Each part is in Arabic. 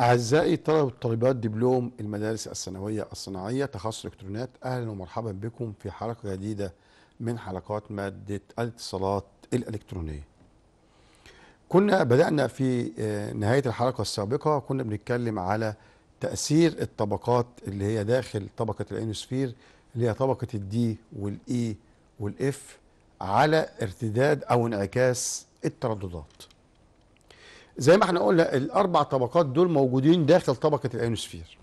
أعزائي الطلبة والطالبات دبلوم المدارس الثانوية الصناعية تخصص إلكترونات أهلا ومرحبا بكم في حلقة جديدة من حلقات مادة الاتصالات الإلكترونية كنا بدأنا في آه، نهاية الحلقة السابقة كنا بنتكلم على تأثير الطبقات اللي هي داخل طبقة الأنوسفير اللي هي طبقة الدي والإي والإف على ارتداد أو انعكاس الترددات زي ما احنا قلنا الاربع طبقات دول موجودين داخل طبقه الايونوسفير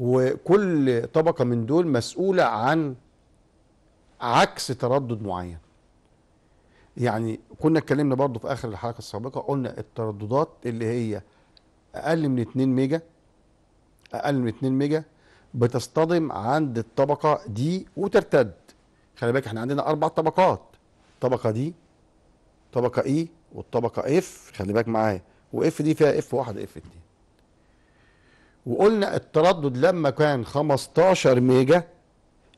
وكل طبقه من دول مسؤوله عن عكس تردد معين يعني كنا اتكلمنا برضو في اخر الحلقه السابقه قلنا الترددات اللي هي اقل من 2 ميجا اقل من 2 ميجا بتصطدم عند الطبقه دي وترتد خلي بالك احنا عندنا اربع طبقات طبقه دي طبقه اي والطبقه اف خلي بالك معايا واف دي فيها اف واحد اف اتنين وقلنا التردد لما كان 15 ميجا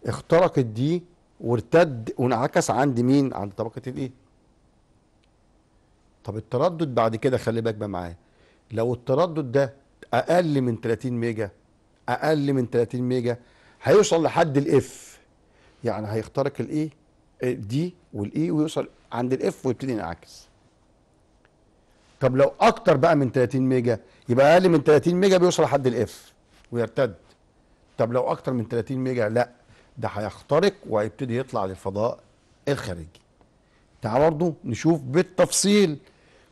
اخترقت دي وارتد وانعكس عند مين؟ عند طبقه الايه؟ e. طب التردد بعد كده خلي بالك بقى معايا لو التردد ده اقل من 30 ميجا اقل من 30 ميجا هيوصل لحد الاف يعني هيخترق الايه e، دي والاي e، ويوصل عند الاف ويبتدي ينعكس طب لو اكتر بقى من 30 ميجا يبقى اقل من 30 ميجا بيوصل لحد الاف ويرتد طب لو اكتر من 30 ميجا لا ده هيخترق وهيبتدي يطلع للفضاء الخارجي تعال برضه نشوف بالتفصيل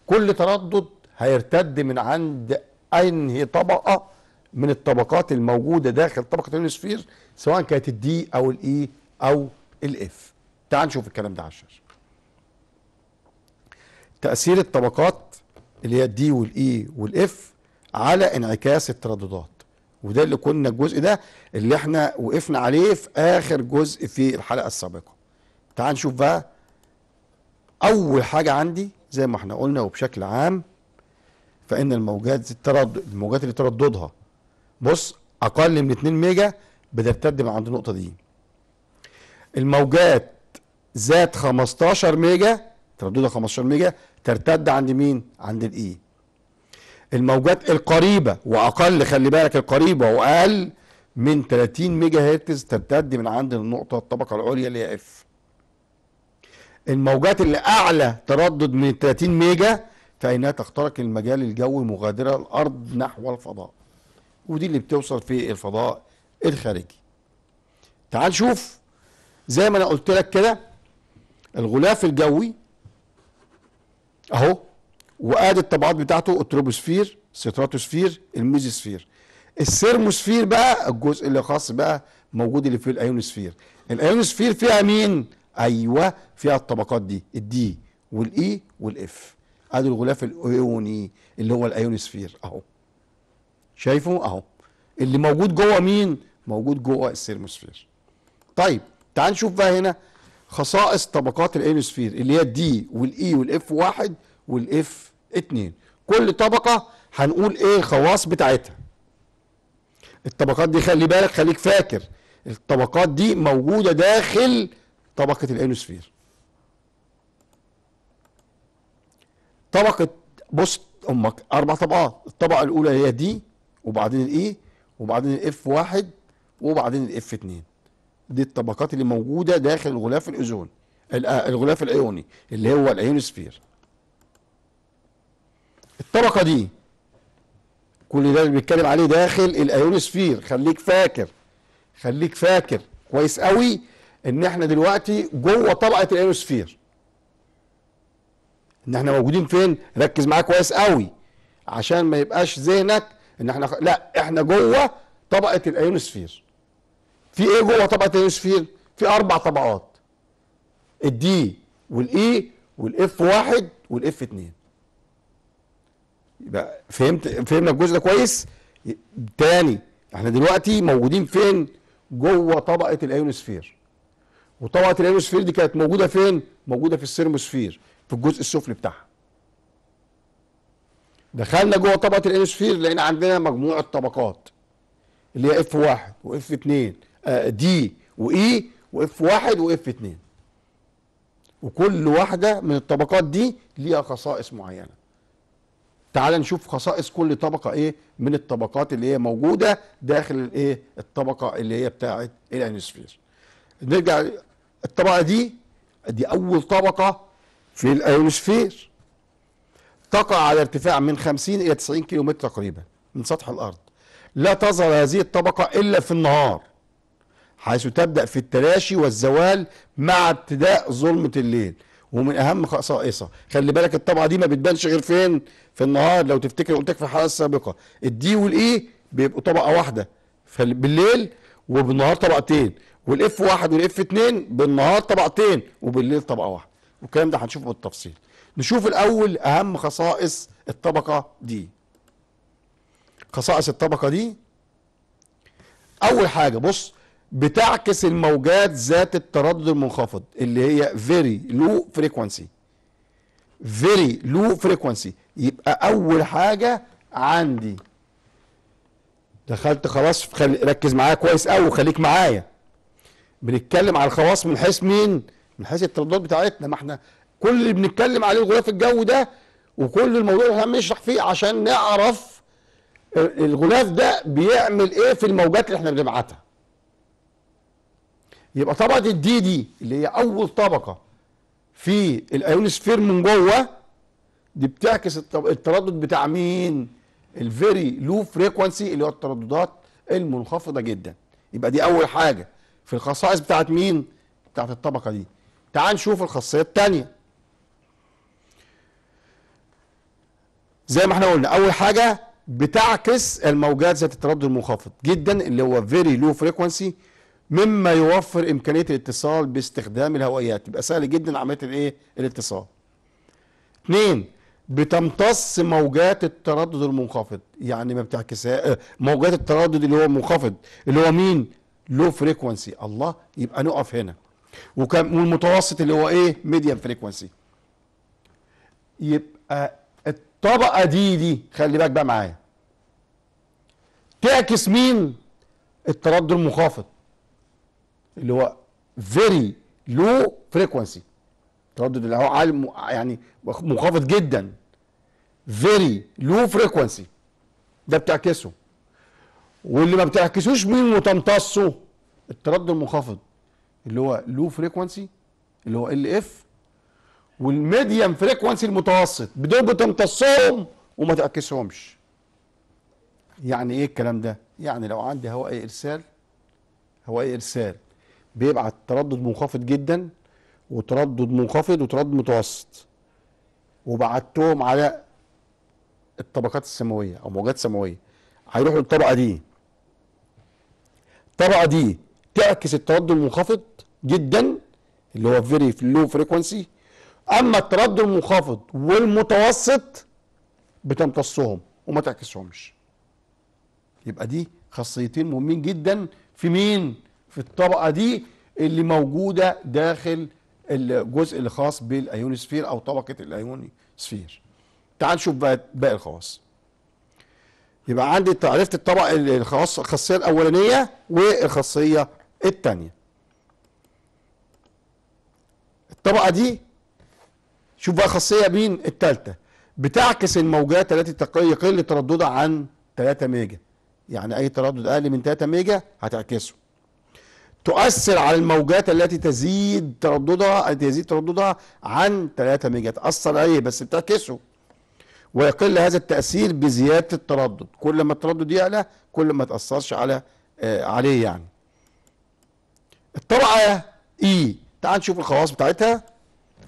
كل تردد هيرتد من عند انهي طبقه من الطبقات الموجوده داخل طبقه اليونسفير سواء كانت الدي او الاي e او الاف تعال نشوف الكلام ده على الشاشه تاثير الطبقات اللي هي الدي والاي e والاف على انعكاس الترددات وده اللي كنا الجزء ده اللي احنا وقفنا عليه في اخر جزء في الحلقه السابقه تعال نشوف بقى اول حاجه عندي زي ما احنا قلنا وبشكل عام فان الموجات التردد الموجات اللي ترددها بص اقل من 2 ميجا بترتد من عند النقطه دي الموجات ذات 15 ميجا ترددها 15 ميجا ترتد عند مين عند الاي الموجات القريبة وأقل خلي بالك القريبة وأقل من 30 ميجا هرتز ترتد من عند النقطة الطبقة العليا اللي هي اف الموجات اللي أعلى تردد من 30 ميجا فإنها تخترق المجال الجوي مغادرة الأرض نحو الفضاء ودي اللي بتوصل في الفضاء الخارجي تعال شوف زي ما أنا قلت لك كده الغلاف الجوي اهو وادي الطبقات بتاعته التروبوسفير ستراتوسفير الميزوسفير السيرموسفير بقى الجزء اللي خاص بقى موجود اللي في الايونوسفير الايونوسفير فيها مين ايوه فيها الطبقات دي الدي والاي والاف ادي الغلاف الايوني اللي هو الايونوسفير اهو شايفه اهو اللي موجود جوه مين موجود جوه السيرموسفير طيب تعال نشوف بقى هنا خصائص طبقات الايلوسفير اللي هي الدي والاي e والاف واحد والاف اتنين كل طبقة هنقول ايه الخواص بتاعتها الطبقات دي خلي بالك خليك فاكر الطبقات دي موجودة داخل طبقة الانوسفير طبقة بص امك اربع طبقات الطبقة الاولى هي دي وبعدين الاي e، وبعدين الاف واحد وبعدين الاف اتنين دي الطبقات اللي موجوده داخل الغلاف الاوزون آه، الغلاف الايوني اللي هو الايونوسفير الطبقه دي كل ده اللي بيتكلم عليه داخل الايونوسفير خليك فاكر خليك فاكر كويس قوي ان احنا دلوقتي جوه طبقه الايونوسفير ان احنا موجودين فين ركز معايا كويس قوي عشان ما يبقاش ذهنك ان احنا لا احنا جوه طبقه الايونوسفير في ايه جوه طبقه الهيموسفير في اربع طبقات الدي والاي e والاف واحد والاف اتنين يبقى فهمت فهمنا الجزء ده كويس تاني احنا دلوقتي موجودين فين جوه طبقه الايونوسفير وطبقه الايونوسفير دي كانت موجوده فين موجوده في السيرموسفير في الجزء السفلي بتاعها دخلنا جوه طبقه الايونوسفير لقينا عندنا مجموعه طبقات اللي هي اف واحد واف اتنين دي واي واف واحد واف اتنين وكل واحدة من الطبقات دي ليها خصائص معينة تعال نشوف خصائص كل طبقة ايه من الطبقات اللي هي موجودة داخل الايه الطبقة اللي هي بتاعة الانسفير نرجع الطبقة دي دي اول طبقة في الايونوسفير تقع على ارتفاع من 50 الى 90 كيلو تقريبا من سطح الارض لا تظهر هذه الطبقة الا في النهار حيث تبدأ في التلاشي والزوال مع ابتداء ظلمة الليل ومن أهم خصائصها خلي بالك الطبعة دي ما بتبانش غير فين في النهار لو تفتكر قلت لك في الحلقة السابقة الدي والإي بيبقوا طبقة واحدة فبالليل وبالنهار طبقتين والاف واحد والاف اتنين بالنهار طبقتين وبالليل طبقة واحدة والكلام ده هنشوفه بالتفصيل نشوف الأول أهم خصائص الطبقة دي خصائص الطبقة دي أول حاجة بص بتعكس الموجات ذات التردد المنخفض اللي هي فيري لو فريكوانسي فيري لو فريكوانسي يبقى اول حاجه عندي دخلت خلاص خل... ركز معايا كويس قوي وخليك معايا بنتكلم على الخواص من حيث مين من حيث الترددات بتاعتنا ما احنا كل اللي بنتكلم عليه الغلاف الجوي ده وكل الموضوع اللي احنا بنشرح فيه عشان نعرف الغلاف ده بيعمل ايه في الموجات اللي احنا بنبعتها يبقى طبقه الدي دي اللي هي اول طبقه في الايونوسفير من جوه دي بتعكس التردد بتاع مين الفيري لو فريكونسي اللي هو الترددات المنخفضه جدا يبقى دي اول حاجه في الخصائص بتاعت مين بتاعت الطبقه دي تعال نشوف الخاصيه الثانيه زي ما احنا قلنا اول حاجه بتعكس الموجات ذات التردد المنخفض جدا اللي هو فيري لو فريكونسي مما يوفر امكانيه الاتصال باستخدام الهوائيات يبقى سهل جدا عمليه الايه الاتصال اثنين بتمتص موجات التردد المنخفض يعني ما بتعكس آه، موجات التردد اللي هو منخفض اللي هو مين لو فريكوانسي الله يبقى نقف هنا وكم والمتوسط اللي هو ايه ميديم فريكوانسي يبقى الطبقه دي دي خلي بالك بقى معايا تعكس مين التردد المنخفض اللي هو فيري لو فريكونسي تردد اللي هو عالي يعني منخفض جدا فيري لو فريكونسي ده بتعكسه واللي ما بتعكسوش مين وتمتصه التردد المنخفض اللي هو لو فريكونسي اللي هو ال اف والميديم فريكونسي المتوسط بدون بتمتصهم وما تعكسهمش يعني ايه الكلام ده يعني لو عندي هوائي ارسال هوائي ارسال بيبعت تردد منخفض جدا وتردد منخفض وتردد متوسط وبعتهم على الطبقات السماويه او موجات سماويه هيروحوا للطبقه دي الطبقه دي تعكس التردد المنخفض جدا اللي هو فيري لو فريكونسي اما التردد المنخفض والمتوسط بتمتصهم وما تعكسهمش يبقى دي خاصيتين مهمين جدا في مين في الطبقه دي اللي موجوده داخل الجزء الخاص سفير او طبقه سفير تعال نشوف بقى باقي الخواص يبقى عندي عرفت الطبقه الخاص الخاصيه الاولانيه والخاصيه الثانيه الطبقه دي شوف بقى خاصيه مين الثالثه بتعكس الموجات التي يقل ترددها عن 3 ميجا يعني اي تردد اقل من 3 ميجا هتعكسه تؤثر على الموجات التي تزيد ترددها تزيد ترددها عن 3 ميجا تأثر عليه بس بتعكسه ويقل هذا التأثير بزيادة التردد كل ما التردد يعلى كل ما تأثرش على آه عليه يعني الطبعة إي e. تعال نشوف الخواص بتاعتها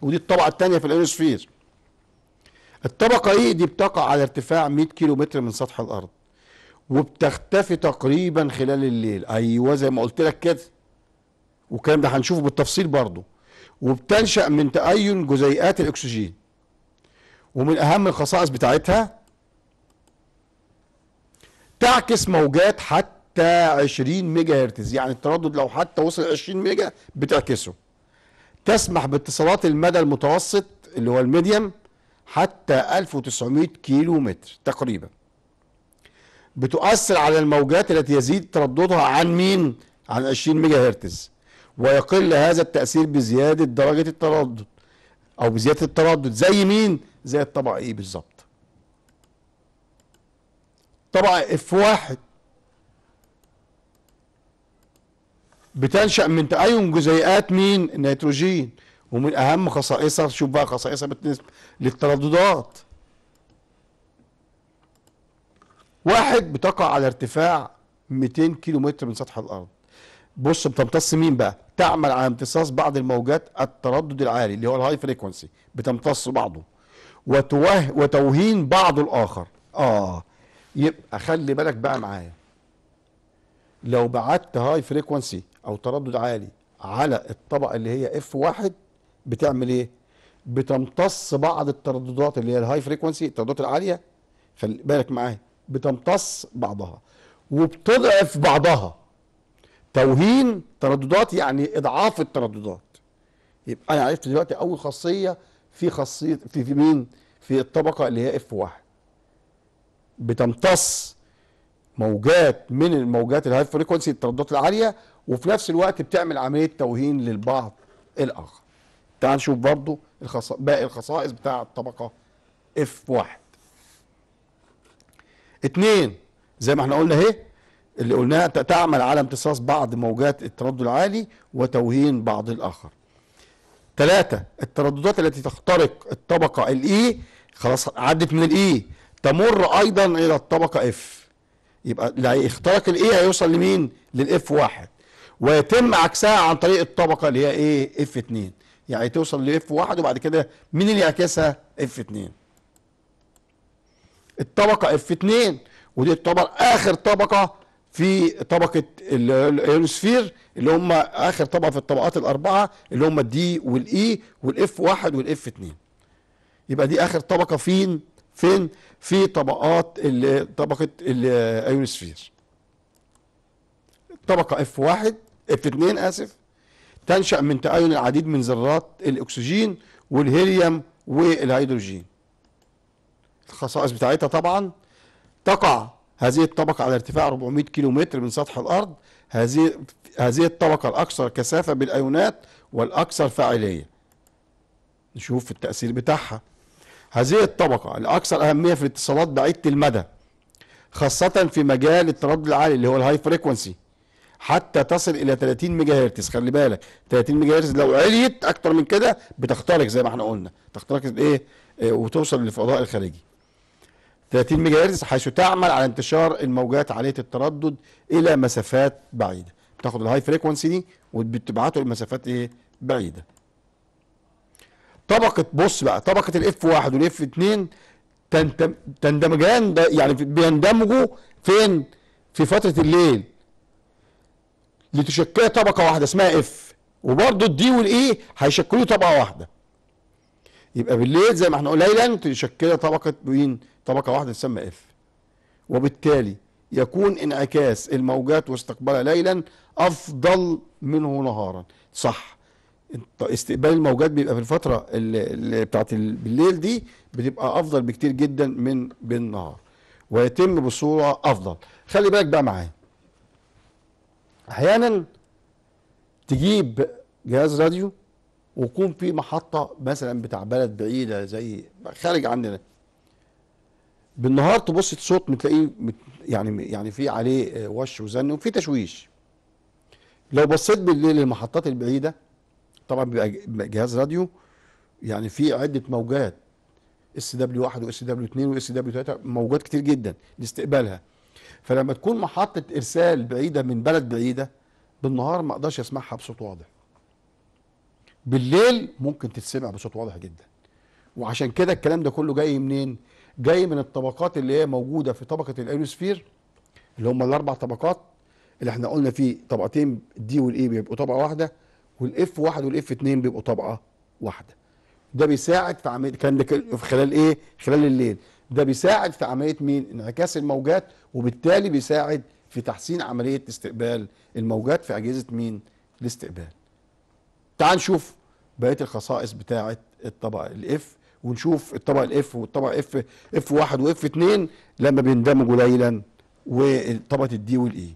ودي الطبقة الثانية في الأنوسفير الطبقة إي e دي بتقع على ارتفاع 100 كيلو متر من سطح الأرض وبتختفي تقريبا خلال الليل أيوة زي ما قلت لك كده والكلام ده هنشوفه بالتفصيل برضه وبتنشأ من تأين جزيئات الأكسجين ومن أهم الخصائص بتاعتها تعكس موجات حتى 20 ميجا هرتز يعني التردد لو حتى وصل 20 ميجا بتعكسه تسمح باتصالات المدى المتوسط اللي هو الميديم حتى 1900 كيلو متر تقريبا بتؤثر على الموجات التي يزيد ترددها عن مين عن 20 ميجا هرتز ويقل هذا التأثير بزيادة درجة التردد أو بزيادة التردد زي مين؟ زي الطبع إيه e بالظبط طبع اف واحد بتنشأ من تأين جزيئات مين؟ النيتروجين ومن أهم خصائصها شوف بقى خصائصها بالنسبة للترددات واحد بتقع على ارتفاع 200 كيلو متر من سطح الأرض بص بتمتص مين بقى تعمل على امتصاص بعض الموجات التردد العالي اللي هو الهاي فريكونسي بتمتص بعضه وتوه وتوهين بعضه الاخر اه يبقى خلي بالك بقى معايا لو بعت هاي فريكونسي او تردد عالي على الطبقه اللي هي اف واحد بتعمل ايه بتمتص بعض الترددات اللي هي الهاي فريكونسي الترددات العاليه خلي بالك معايا بتمتص بعضها وبتضعف بعضها توهين ترددات يعني اضعاف الترددات يبقى انا عرفت دلوقتي اول خاصيه في خاصيه في, في مين في الطبقه اللي هي اف 1 بتمتص موجات من الموجات الهاي فريكونسي الترددات العاليه وفي نفس الوقت بتعمل عمليه توهين للبعض الاخر تعال نشوف برضو الخص... باقي الخصائص بتاع الطبقه اف 1 اتنين زي ما احنا قلنا اهي اللي قلناها تعمل على امتصاص بعض موجات التردد العالي وتوهين بعض الآخر ثلاثة الترددات التي تخترق الطبقة الإي e، خلاص عدت من الإي e، تمر أيضا إلى الطبقة إف يبقى اللي هيخترق الإي e هيوصل لمين؟ للإف واحد ويتم عكسها عن طريق الطبقة اللي هي إيه؟ إف 2 يعني توصل لإف واحد وبعد كده مين اللي يعكسها؟ إف 2 الطبقة إف 2 ودي تعتبر آخر طبقة في طبقه الايونوسفير اللي هم اخر طبقه في الطبقات الاربعه اللي هم الدي والاي e والاف واحد والاف اتنين يبقى دي اخر طبقه فين فين في طبقات طبقه الايونوسفير طبقه اف واحد اف اتنين اسف تنشا من تأين العديد من ذرات الاكسجين والهيليوم والهيدروجين الخصائص بتاعتها طبعا تقع هذه الطبقة على ارتفاع 400 كيلومتر من سطح الأرض هذه هذه الطبقة الأكثر كثافة بالأيونات والأكثر فاعلية نشوف التأثير بتاعها هذه الطبقة الأكثر أهمية في الاتصالات بعيدة المدى خاصة في مجال التردد العالي اللي هو الهاي فريكونسي حتى تصل إلى 30 ميجا هرتز خلي بالك 30 ميجا هرتز لو عليت أكتر من كده بتخترق زي ما احنا قلنا تخترق إيه, إيه وتوصل للفضاء الخارجي 30 ميجا هرتز حيث تعمل على انتشار الموجات عاليه التردد الى مسافات بعيده بتاخد الهاي فريكونسي دي وبتبعته لمسافات ايه بعيده طبقه بص بقى طبقه الاف 1 والاف 2 تندمجان يعني بيندمجوا فين في فتره الليل لتشكل طبقه واحده اسمها اف وبرده الدي والاي e هيشكلوا طبقه واحده يبقى بالليل زي ما احنا قلنا ليلا تشكل طبقه بين طبقة واحدة تسمى اف وبالتالي يكون انعكاس الموجات واستقبالها ليلا افضل منه نهارا صح استقبال الموجات بيبقى في الفتره اللي بتاعت بالليل دي بتبقى افضل بكتير جدا من بالنهار ويتم بصوره افضل خلي بالك بقى معايا احيانا تجيب جهاز راديو ويكون في محطه مثلا بتاع بلد بعيده زي خارج عندنا بالنهار تبص الصوت بتلاقيه يعني يعني في عليه آه، وش وزن وفي تشويش لو بصيت بالليل للمحطات البعيده طبعا بيبقى جهاز راديو يعني في عده موجات اس دبليو 1 واس دبليو 2 واس دبليو 3 موجات كتير جدا لاستقبالها فلما تكون محطه ارسال بعيده من بلد بعيده بالنهار ما اقدرش اسمعها بصوت واضح بالليل ممكن تتسمع بصوت واضح جدا وعشان كده الكلام ده كله جاي منين جاي من الطبقات اللي هي موجوده في طبقه الايروسفير اللي هم الاربع طبقات اللي احنا قلنا فيه طبقتين دي والاي e بيبقوا طبقه واحده والاف واحد والاف اتنين بيبقوا طبقه واحده ده بيساعد في عمليه كان خلال ايه خلال الليل ده بيساعد في عمليه مين انعكاس الموجات وبالتالي بيساعد في تحسين عمليه استقبال الموجات في اجهزه مين الاستقبال تعال نشوف بقيه الخصائص بتاعه الطبقه الاف ونشوف الطبق الاف والطبق اف اف واحد واف اتنين لما بيندمجوا ليلا وطبقه الدي والاي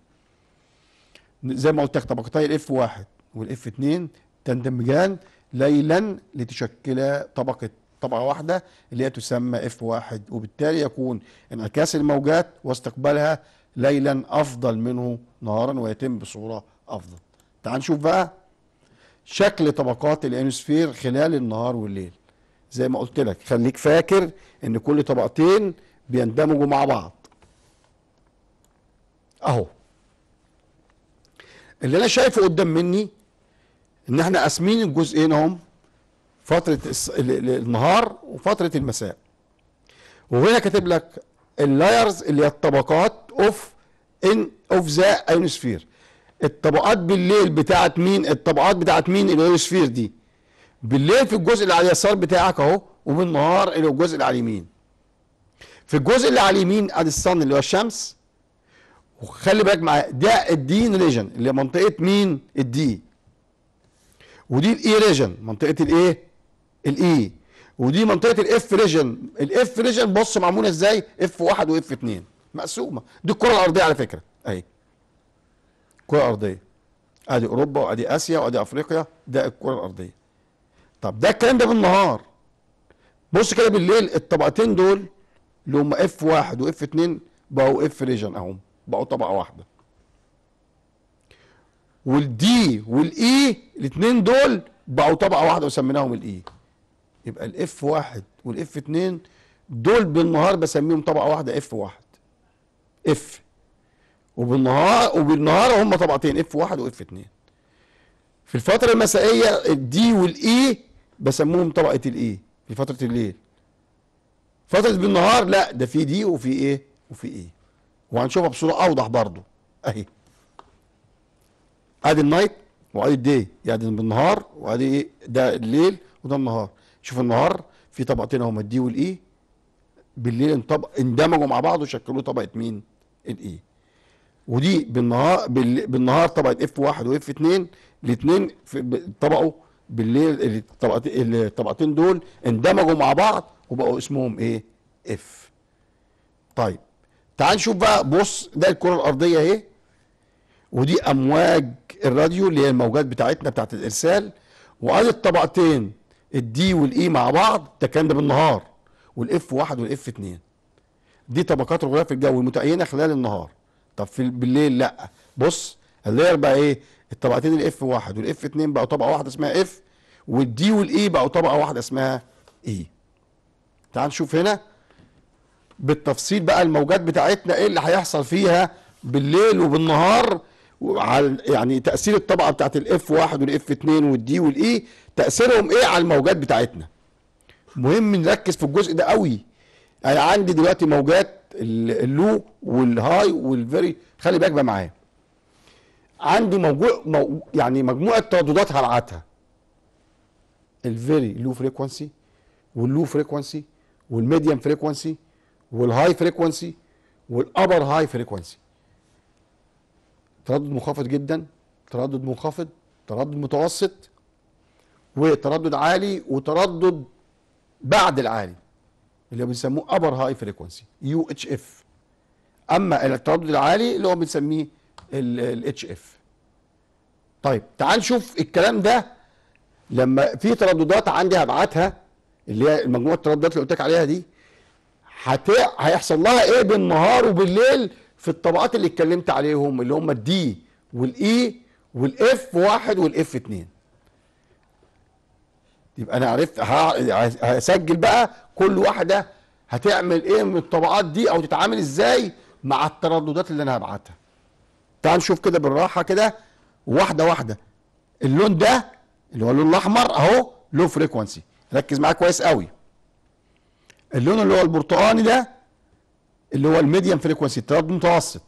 زي ما قلت لك طبقتي الاف واحد والاف اتنين تندمجان ليلا لتشكلا طبقه طبقه واحده اللي هي تسمى اف واحد وبالتالي يكون انعكاس الموجات واستقبالها ليلا افضل منه نهارا ويتم بصوره افضل تعال نشوف بقى شكل طبقات الانوسفير خلال النهار والليل زي ما قلت لك خليك فاكر ان كل طبقتين بيندمجوا مع بعض اهو اللي انا شايفه قدام مني ان احنا قاسمين الجزئين هم فتره النهار وفتره المساء وهنا كاتب لك اللايرز اللي هي الطبقات اوف ان اوف ذا ايونوسفير الطبقات بالليل بتاعت مين الطبقات بتاعت مين الايونوسفير دي بالليل في الجزء اللي على اليسار بتاعك اهو وبالنهار الى الجزء اللي على اليمين في الجزء اللي على اليمين ادي الصن اللي هو الشمس وخلي بالك معايا ده الدين ريجن اللي منطقه مين الدي ودي الاي ريجن e منطقه الايه الاي e. ودي منطقه الاف ريجن الاف ريجن بص معموله ازاي اف واحد واف اتنين مقسومه دي الكره الارضيه على فكره اهي الكره الارضيه ادي اوروبا وادي اسيا وادي افريقيا ده الكره الارضيه طب ده الكلام ده بالنهار بص كده بالليل الطبقتين دول اللي هم اف واحد واف اتنين بقوا اف ريجن اهم بقوا طبقه واحده والدي والاي e الاثنين دول بقوا طبقه واحده وسميناهم الاي e. يبقى الاف واحد والاف اتنين دول بالنهار بسميهم طبقه واحده اف واحد اف وبالنهار وبالنهار هم طبقتين اف واحد واف اتنين في الفتره المسائيه الدي والاي e بسموهم طبقه الايه في فتره الليل فتره بالنهار لا ده في دي وفي ايه وفي ايه وهنشوفها بصوره اوضح برضو اهي ادي النايت وادي الدي يعني بالنهار وادي ايه ده الليل وده النهار شوف النهار في طبقتين هما الدي والاي بالليل انطبق اندمجوا مع بعض وشكلوا طبقه مين الاي ودي بالنهار بالنهار طبقه اف واحد واف 2 الاثنين طبقوا بالليل الطبقتين دول اندمجوا مع بعض وبقوا اسمهم ايه اف طيب تعال نشوف بقى بص ده الكره الارضيه اهي ودي امواج الراديو اللي هي الموجات بتاعتنا بتاعت الارسال وادي الطبقتين الدي والاي مع بعض ده كان ده بالنهار والاف واحد والاف اتنين دي طبقات الغلاف الجوي المتعينه خلال النهار طب في بالليل لا بص اللاير بقى ايه الطبقتين الاف واحد والاف اتنين بقوا طبقه واحده اسمها اف والدي والاي e بقوا طبقه واحده اسمها اي e. تعال نشوف هنا بالتفصيل بقى الموجات بتاعتنا ايه اللي هيحصل فيها بالليل وبالنهار على يعني تاثير الطبقه بتاعت الاف واحد والاف اتنين والدي والاي e تاثيرهم ايه على الموجات بتاعتنا مهم نركز في الجزء ده قوي انا يعني عندي دلوقتي موجات اللو والهاي والفيري خلي بالك بقى معايا عندي موجوع مو يعني مجموعه ترددات هبعتها الفيري لو فريكونسي واللو فريكونسي والميديم فريكونسي والهاي فريكونسي والابر هاي فريكونسي تردد منخفض جدا تردد منخفض تردد متوسط وتردد عالي وتردد بعد العالي اللي بنسموه ابر هاي فريكونسي يو اتش اف اما التردد العالي اللي هو بنسميه الاتش اف طيب تعال شوف الكلام ده لما في ترددات عندي هبعتها اللي هي مجموعه الترددات اللي قلت لك عليها دي هت... هيحصل لها ايه بالنهار وبالليل في الطبقات اللي اتكلمت عليهم اللي هم الدي والاي e والاف واحد والاف اتنين يبقى انا عرفت هسجل بقى كل واحده هتعمل ايه من الطبقات دي او تتعامل ازاي مع الترددات اللي انا هبعتها تعال شوف كده بالراحه كده واحده واحده اللون ده اللي هو اللون الاحمر اهو لو فريكونسي ركز معاه كويس قوي اللون اللي هو البرتقاني ده اللي هو الميديم فريكونسي التردد المتوسط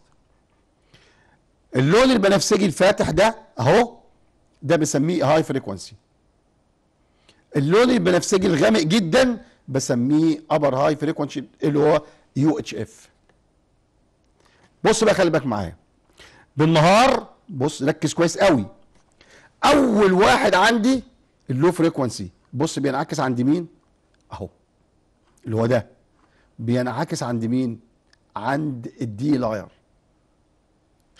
اللون البنفسجي الفاتح ده اهو ده بسميه هاي فريكونسي اللون البنفسجي الغامق جدا بسميه ابر هاي فريكونسي اللي هو يو اتش اف بص بقى خلي بالك معايا بالنهار بص ركز كويس قوي اول واحد عندي اللو فريكوانسي بص بينعكس عند مين اهو اللي هو ده بينعكس عند مين عند الدي لاير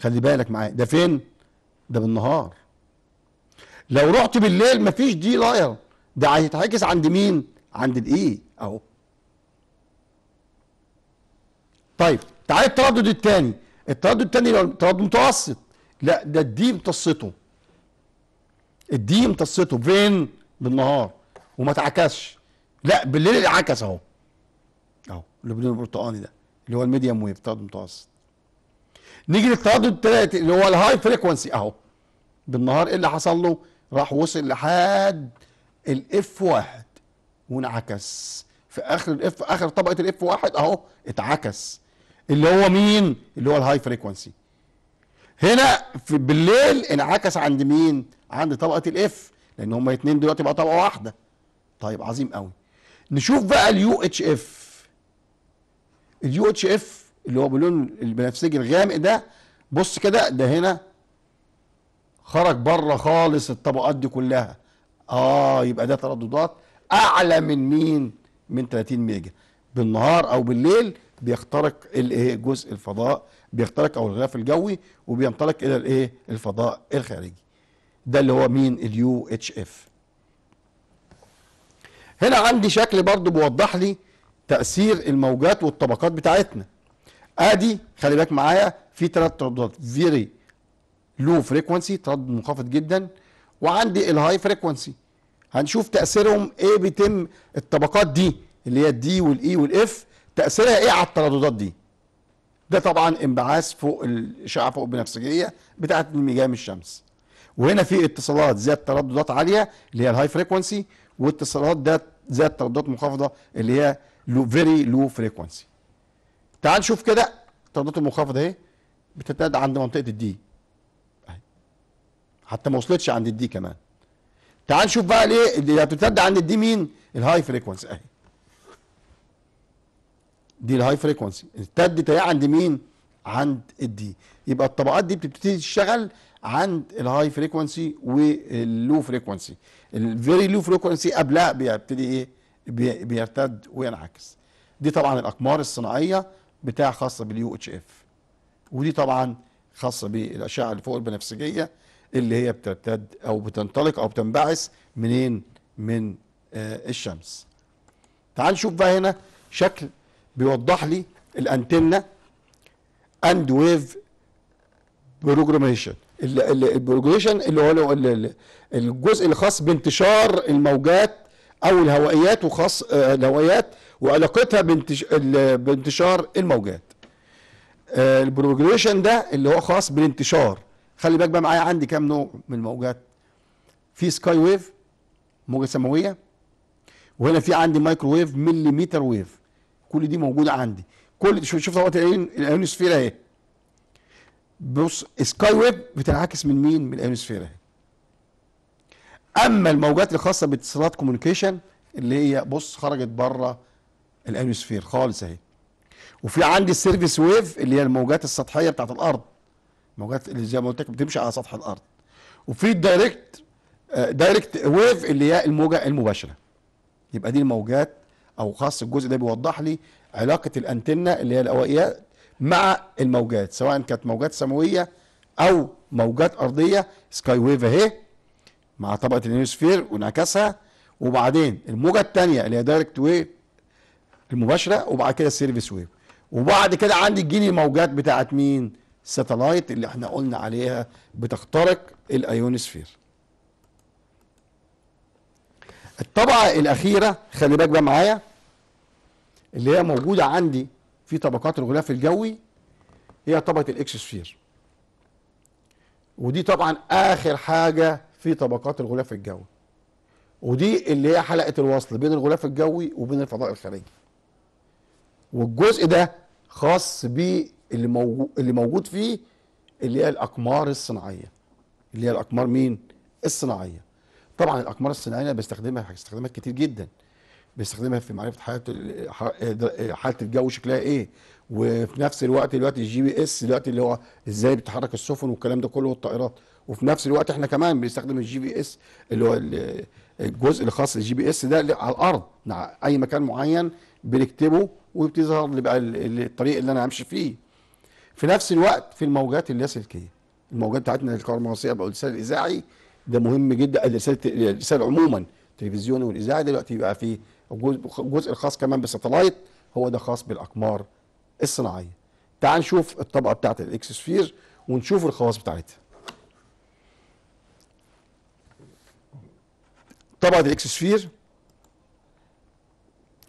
خلي بالك معايا ده فين ده بالنهار لو رحت بالليل مفيش دي لاير ده هيتعكس عند مين عند الاي اهو طيب تعالى التردد الثاني التردد الثاني لو التردد متوسط لا ده الدي امتصته الدي امتصته فين بالنهار وما اتعكسش لا بالليل اتعكس اهو اهو اللي باللون البرتقاني ده اللي هو الميديم ويف تردد متوسط نيجي للتردد الثالث اللي هو الهاي فريكونسي اهو بالنهار ايه اللي حصل له راح وصل لحد الاف واحد وانعكس في اخر الاف اخر طبقه الاف واحد اهو اتعكس اللي هو مين اللي هو الهاي فريكوانسي هنا في بالليل انعكس عند مين عند طبقه الاف لان هما اتنين دلوقتي بقى طبقه واحده طيب عظيم قوي نشوف بقى اليو اتش اف اليو اتش اف اللي هو باللون البنفسجي الغامق ده بص كده ده هنا خرج بره خالص الطبقات دي كلها اه يبقى ده ترددات اعلى من مين من 30 ميجا بالنهار او بالليل بيخترق الايه جزء الفضاء بيخترق او الغلاف الجوي وبينطلق الى الايه الفضاء الخارجي ده اللي هو مين اليو اتش اف هنا عندي شكل برضو بيوضح لي تاثير الموجات والطبقات بتاعتنا ادي خلي بالك معايا في ثلاث ترددات فيري لو فريكوانسي تردد منخفض جدا وعندي الهاي فريكوانسي هنشوف تاثيرهم ايه بيتم الطبقات دي اللي هي الدي والاي e والاف تاثيرها ايه على الترددات دي ده طبعا انبعاث فوق الاشعه فوق البنفسجيه بتاعه انمجام الشمس وهنا في اتصالات ذات ترددات عاليه اللي هي الهاي فريكونسي واتصالات ذات ذات ترددات منخفضه اللي هي لو فيري لو فريكونسي. تعال نشوف كده الترددات المنخفضه اهي بتبتعد عند منطقه الدي حتى ما وصلتش عند الدي كمان تعال نشوف بقى ليه اللي هتبتعد عند الدي مين الهاي فريكونسي اهي دي الهاي فريكونسي التاد تلاقيه عند مين عند الدي يبقى الطبقات دي بتبتدي تشتغل عند الهاي فريكونسي واللو فريكونسي الفيري لو فريكونسي قبلها بيبتدي ايه بيرتد وينعكس دي طبعا الاقمار الصناعيه بتاع خاصه باليو اتش اف ودي طبعا خاصه بالاشعه اللي فوق البنفسجيه اللي هي بترتد او بتنطلق او بتنبعث منين من آه الشمس تعال نشوف بقى هنا شكل بيوضح لي الانتنه اند ويف بروجراميشن البروجريشن اللي هو الجزء الخاص بانتشار الموجات او الهوائيات وخاص آه، الهوائيات وعلاقتها بانتشار الموجات آه، البروجريشن ده اللي هو خاص بالانتشار خلي بالك بقى معايا عندي كام نوع من الموجات في سكاي ويف موجه سماويه وهنا في عندي مايكرويف مليمتر ويف كل دي موجوده عندي كل شوف العين الايونوسفير اهي بص سكاي ويب بتنعكس من مين من الايونوسفير اهي اما الموجات الخاصه باتصالات كوميونيكيشن اللي هي بص خرجت بره الايونوسفير خالص اهي وفي عندي السيرفيس ويف اللي هي الموجات السطحيه بتاعت الارض الموجات اللي زي ما قلت لك بتمشي على سطح الارض وفي الدايركت دايركت ويف اللي هي الموجه المباشره يبقى دي الموجات او خاص الجزء ده بيوضح لي علاقه الانتنه اللي هي الاوائيات مع الموجات سواء كانت موجات سماويه او موجات ارضيه سكاي ويف اهي مع طبقه الانيوسفير وانعكاسها وبعدين الموجه الثانيه اللي هي دايركت ويف المباشره وبعد كده السيرفيس ويف وبعد كده عندي تجيني الموجات بتاعت مين؟ ساتلايت اللي احنا قلنا عليها بتخترق الايونسفير. الطبقه الاخيره خلي بالك بقى معايا اللي هي موجوده عندي في طبقات الغلاف الجوي هي طبقه الاكسسفير ودي طبعا اخر حاجه في طبقات الغلاف الجوي ودي اللي هي حلقه الوصل بين الغلاف الجوي وبين الفضاء الخارجي والجزء ده خاص باللي اللي موجود فيه اللي هي الاقمار الصناعيه اللي هي الاقمار مين الصناعيه طبعا الاقمار الصناعيه بستخدمها هستخدمها كتير جدا بيستخدمها في معرفه حاله حاله الجو شكلها ايه وفي نفس الوقت دلوقتي الجي بي اس دلوقتي اللي هو ازاي بتتحرك السفن والكلام ده كله والطائرات وفي نفس الوقت احنا كمان بنستخدم الجي بي اس اللي هو الجزء الخاص الجي بي اس ده على الارض مع اي مكان معين بنكتبه وبتظهر لي بقى الطريق اللي انا همشي فيه في نفس الوقت في الموجات اللاسلكيه الموجات بتاعتنا الكهرومغناطيسيه بقى الارسال الاذاعي ده مهم جدا الارسال عموما التلفزيون والاذاعي دلوقتي بقى فيه الجزء الخاص كمان بالستلايت هو ده خاص بالاقمار الصناعيه تعال نشوف الطبقه بتاعه الاكسسفير ونشوف الخواص بتاعتها طبقه الاكسسفير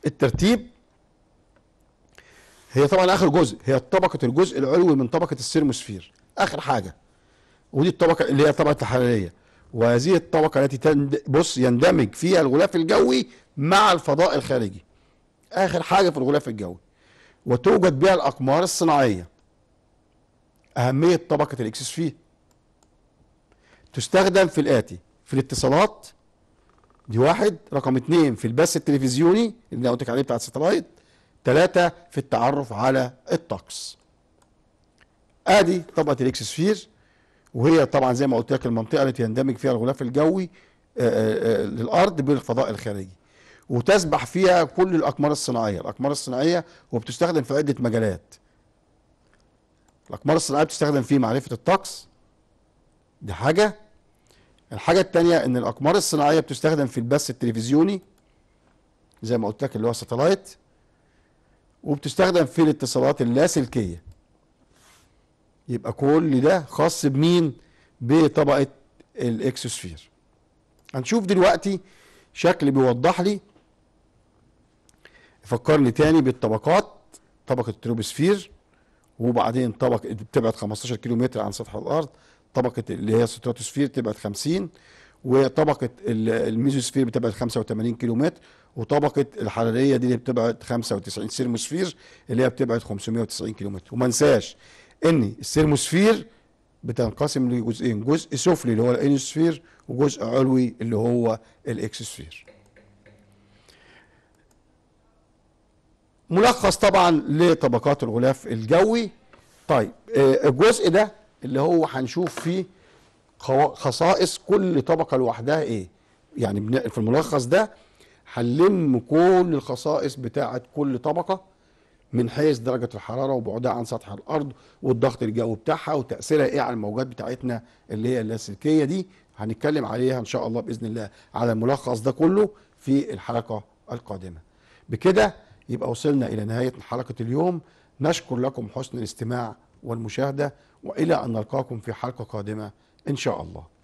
الترتيب هي طبعا اخر جزء هي طبقه الجزء العلوي من طبقه السيرموسفير اخر حاجه ودي الطبقه اللي هي طبقه الحراريه وهذه الطبقة التي بص يندمج فيها الغلاف الجوي مع الفضاء الخارجي آخر حاجة في الغلاف الجوي وتوجد بها الأقمار الصناعية أهمية طبقة الإكسس فيه تستخدم في الآتي في الاتصالات دي واحد رقم اتنين في البث التلفزيوني اللي قلت لك عليه بتاع الستلايت ثلاثة في التعرف على الطقس ادي طبقة الاكسسفير وهي طبعا زي ما قلت لك المنطقه التي يندمج فيها الغلاف الجوي آه، آه، آه، للارض بالفضاء الخارجي وتسبح فيها كل الاقمار الصناعيه الاقمار الصناعيه وبتستخدم في عده مجالات الاقمار الصناعيه بتستخدم في معرفه الطقس دي حاجه الحاجه الثانيه ان الاقمار الصناعيه بتستخدم في البث التلفزيوني زي ما قلت لك اللي هو ساتلايت وبتستخدم في الاتصالات اللاسلكيه يبقى كل ده خاص بمين بطبقه الاكسوسفير هنشوف دلوقتي شكل بيوضح لي فكرني تاني بالطبقات طبقه التروبوسفير وبعدين طبقه بتبعد 15 كيلو متر عن سطح الارض طبقه اللي هي الستراتوسفير تبعد 50 وطبقه الميزوسفير بتبعد 85 كيلو متر وطبقه الحراريه دي اللي بتبعد 95 سيرموسفير اللي هي بتبعد 590 كيلو متر وما انساش ان السيرموسفير بتنقسم لجزئين جزء سفلي اللي هو الانوسفير وجزء علوي اللي هو الاكسسفير ملخص طبعا لطبقات الغلاف الجوي طيب آه، الجزء ده اللي هو هنشوف فيه خصائص كل طبقه لوحدها ايه يعني في الملخص ده هنلم كل الخصائص بتاعه كل طبقه من حيث درجه الحراره وبعدها عن سطح الارض والضغط الجوي بتاعها وتاثيرها ايه على الموجات بتاعتنا اللي هي اللاسلكيه دي هنتكلم عليها ان شاء الله باذن الله على الملخص ده كله في الحلقه القادمه. بكده يبقى وصلنا الى نهايه حلقه اليوم نشكر لكم حسن الاستماع والمشاهده والى ان نلقاكم في حلقه قادمه ان شاء الله.